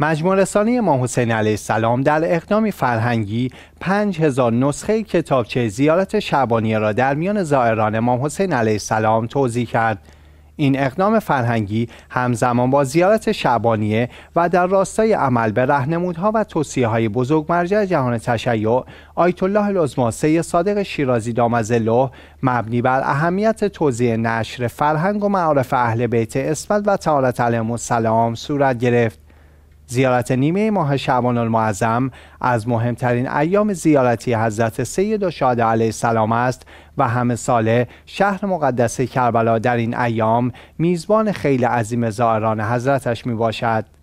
مجموع رسانه امام حسین علیه السلام در اقدامی فرهنگی 5000 نسخه کتابچه زیارت شعبانیه را در میان زائران امام حسین علیه السلام توضیح کرد. این اقدام فرهنگی همزمان با زیارت شعبانیه و در راستای عمل به رهنمودها و توصیه های بزرگ مرجع جهان تشیع آیت الله العظما سید صادق شیرازی دامزله مبنی بر اهمیت توزیع نشر فرهنگ و معارف اهل بیت اسمت و تعالی علیهم السلام صورت گرفت زیارت نیمه ماه شعبان المعظم از مهمترین ایام زیارتی حضرت سید و شاده علیه السلام است و همه ساله شهر مقدس کربلا در این ایام میزبان خیلی عظیم زائران حضرتش می باشد.